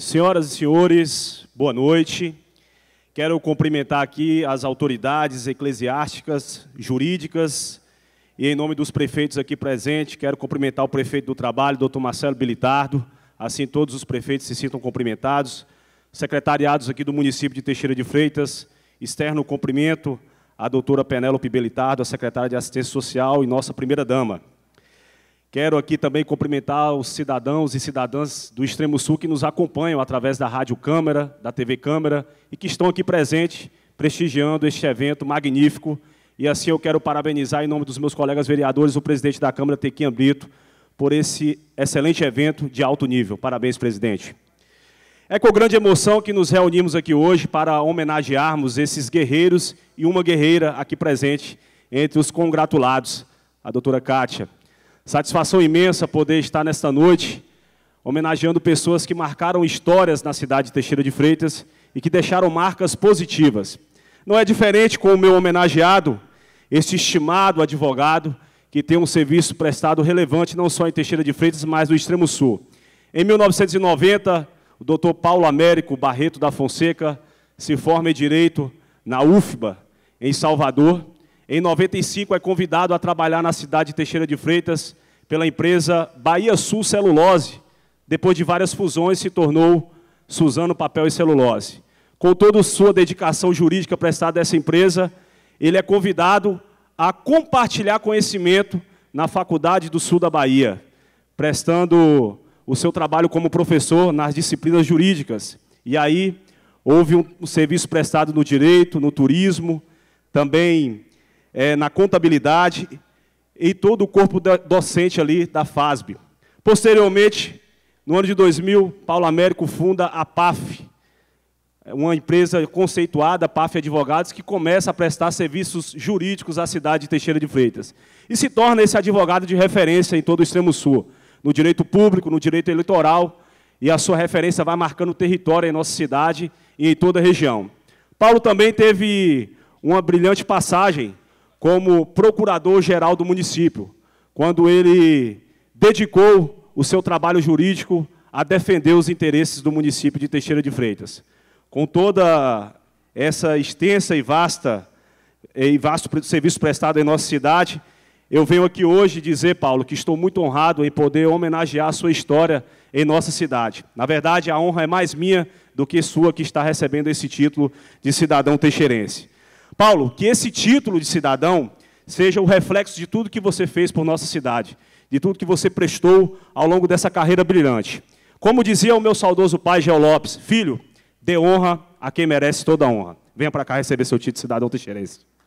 Senhoras e senhores, boa noite. Quero cumprimentar aqui as autoridades eclesiásticas, jurídicas, e em nome dos prefeitos aqui presentes, quero cumprimentar o prefeito do trabalho, doutor Marcelo Bilitardo, assim todos os prefeitos se sintam cumprimentados, secretariados aqui do município de Teixeira de Freitas, externo cumprimento à doutora Penélope Bilitardo, a secretária de Assistência Social e nossa primeira-dama. Quero aqui também cumprimentar os cidadãos e cidadãs do Extremo Sul que nos acompanham através da Rádio Câmara, da TV Câmara e que estão aqui presentes, prestigiando este evento magnífico. E assim eu quero parabenizar, em nome dos meus colegas vereadores, o presidente da Câmara, Tequinha Brito, por esse excelente evento de alto nível. Parabéns, presidente. É com grande emoção que nos reunimos aqui hoje para homenagearmos esses guerreiros e uma guerreira aqui presente entre os congratulados, a doutora Kátia. Satisfação imensa poder estar nesta noite homenageando pessoas que marcaram histórias na cidade de Teixeira de Freitas e que deixaram marcas positivas. Não é diferente com o meu homenageado, este estimado advogado que tem um serviço prestado relevante não só em Teixeira de Freitas, mas no extremo sul. Em 1990, o Dr. Paulo Américo Barreto da Fonseca se forma em direito na UFBA, em Salvador, em 95 é convidado a trabalhar na cidade de Teixeira de Freitas pela empresa Bahia Sul Celulose. Depois de várias fusões se tornou Suzano Papel e Celulose. Com toda sua dedicação jurídica prestada a essa empresa, ele é convidado a compartilhar conhecimento na Faculdade do Sul da Bahia, prestando o seu trabalho como professor nas disciplinas jurídicas. E aí houve um, serviço prestado no direito, no turismo, também é, na contabilidade e todo o corpo docente ali da FASB. Posteriormente, no ano de 2000, Paulo Américo funda a PAF, é, uma empresa conceituada, PAF Advogados, que começa a prestar serviços jurídicos à cidade de Teixeira de Freitas. E se torna esse advogado de referência em todo o extremo sul, no direito público, no direito eleitoral, e a sua referência vai marcando o território em nossa cidade e em toda a região. Paulo também teve uma brilhante passagem como procurador-geral do município, quando ele dedicou o seu trabalho jurídico a defender os interesses do município de Teixeira de Freitas. Com toda essa extensa e vasta eh, e vasto serviço prestado em nossa cidade, eu venho aqui hoje dizer, Paulo, que estou muito honrado em poder homenagear a sua história em nossa cidade. Na verdade, a honra é mais minha do que sua que está recebendo esse título de cidadão teixeirense. Paulo, que esse título de cidadão seja o reflexo de tudo que você fez por nossa cidade, de tudo que você prestou ao longo dessa carreira brilhante. Como dizia o meu saudoso pai Geo Lopes, filho, dê honra a quem merece toda a honra. Venha para cá receber seu título de cidadão teixeirense.